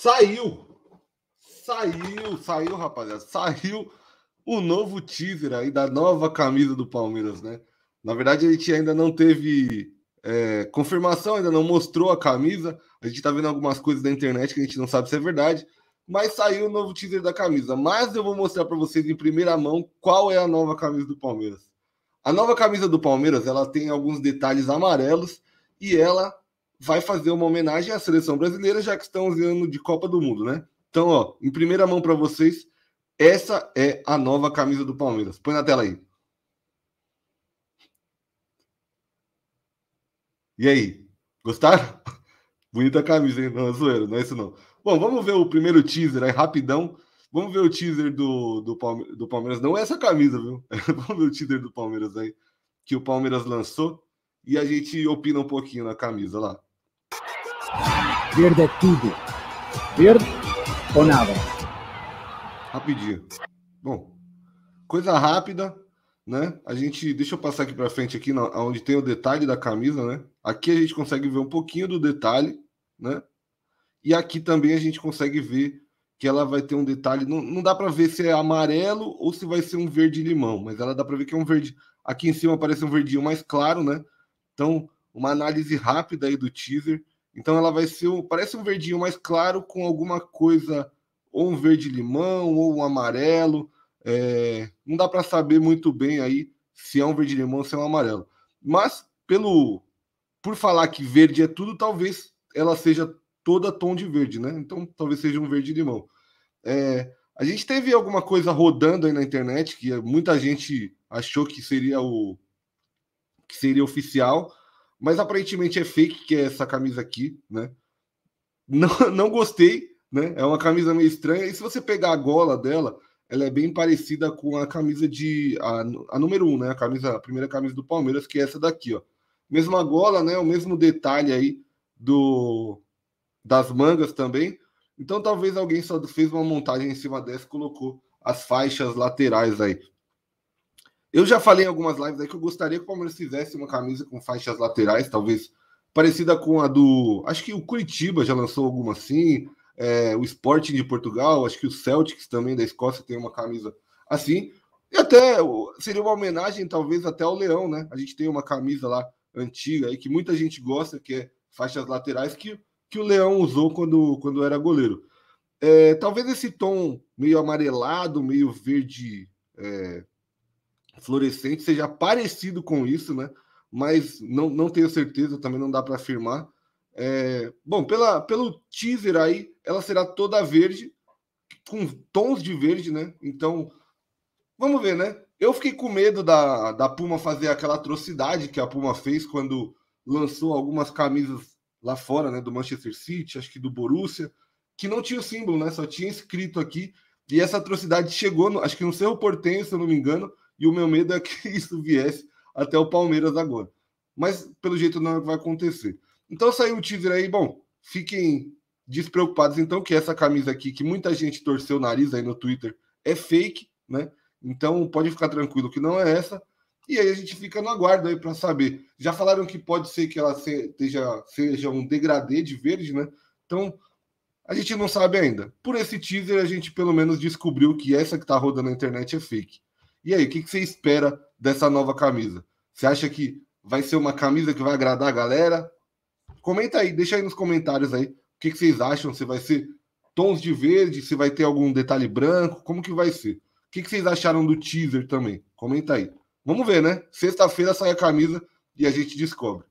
Saiu! Saiu, saiu, rapaziada. Saiu o novo teaser aí da nova camisa do Palmeiras, né? Na verdade, a gente ainda não teve é, confirmação, ainda não mostrou a camisa. A gente tá vendo algumas coisas da internet que a gente não sabe se é verdade. Mas saiu o novo teaser da camisa. Mas eu vou mostrar para vocês em primeira mão qual é a nova camisa do Palmeiras. A nova camisa do Palmeiras, ela tem alguns detalhes amarelos e ela vai fazer uma homenagem à seleção brasileira, já que estamos em ano de Copa do Mundo, né? Então, ó, em primeira mão para vocês, essa é a nova camisa do Palmeiras. Põe na tela aí. E aí, gostaram? Bonita camisa, hein? Não é zoeira, não é isso não. Bom, vamos ver o primeiro teaser aí, rapidão. Vamos ver o teaser do, do, Palme do Palmeiras. Não é essa camisa, viu? vamos ver o teaser do Palmeiras aí, que o Palmeiras lançou. E a gente opina um pouquinho na camisa lá. Verde é tudo. Verde ou nada. Rapidinho. Bom, coisa rápida, né? A gente deixa eu passar aqui para frente aqui, onde tem o detalhe da camisa, né? Aqui a gente consegue ver um pouquinho do detalhe, né? E aqui também a gente consegue ver que ela vai ter um detalhe. Não, não dá para ver se é amarelo ou se vai ser um verde limão, mas ela dá para ver que é um verde. Aqui em cima aparece um verdinho mais claro, né? Então, uma análise rápida aí do teaser. Então ela vai ser um, parece um verdinho mais claro com alguma coisa ou um verde limão ou um amarelo. É, não dá para saber muito bem aí se é um verde limão ou se é um amarelo. Mas pelo por falar que verde é tudo, talvez ela seja toda tom de verde, né? Então talvez seja um verde limão. É, a gente teve alguma coisa rodando aí na internet que muita gente achou que seria o que seria oficial, mas aparentemente é fake, que é essa camisa aqui, né? Não, não gostei, né? É uma camisa meio estranha. E se você pegar a gola dela, ela é bem parecida com a camisa de. a, a número 1, um, né? A, camisa, a primeira camisa do Palmeiras, que é essa daqui, ó. Mesma gola, né? O mesmo detalhe aí do das mangas também. Então talvez alguém só fez uma montagem em cima dessa e colocou as faixas laterais aí. Eu já falei em algumas lives aí que eu gostaria que o Palmeiras fizesse uma camisa com faixas laterais, talvez parecida com a do. Acho que o Curitiba já lançou alguma assim. É, o Sporting de Portugal, acho que o Celtics também da Escócia tem uma camisa assim. E até seria uma homenagem, talvez, até ao Leão, né? A gente tem uma camisa lá antiga e que muita gente gosta, que é faixas laterais, que, que o Leão usou quando, quando era goleiro. É, talvez esse tom meio amarelado, meio verde, é, fluorescente seja parecido com isso, né? Mas não, não tenho certeza, também não dá para afirmar. É, bom, pela, pelo teaser aí, ela será toda verde, com tons de verde, né? Então, vamos ver, né? Eu fiquei com medo da, da Puma fazer aquela atrocidade que a Puma fez quando lançou algumas camisas lá fora, né? Do Manchester City, acho que do Borussia, que não tinha o símbolo, né? Só tinha escrito aqui. E essa atrocidade chegou, no, acho que no Cerro Portenho, se eu não me engano, e o meu medo é que isso viesse até o Palmeiras agora. Mas pelo jeito não é o que vai acontecer. Então saiu o teaser aí, bom, fiquem despreocupados então que essa camisa aqui que muita gente torceu o nariz aí no Twitter é fake, né? Então pode ficar tranquilo que não é essa. E aí a gente fica no aguardo aí para saber. Já falaram que pode ser que ela seja, seja um degradê de verde, né? Então a gente não sabe ainda. Por esse teaser a gente pelo menos descobriu que essa que tá rodando na internet é fake. E aí, o que, que você espera dessa nova camisa? Você acha que vai ser uma camisa que vai agradar a galera? Comenta aí, deixa aí nos comentários aí o que, que vocês acham, se vai ser tons de verde, se vai ter algum detalhe branco, como que vai ser? O que, que vocês acharam do teaser também? Comenta aí. Vamos ver, né? Sexta-feira sai a camisa e a gente descobre.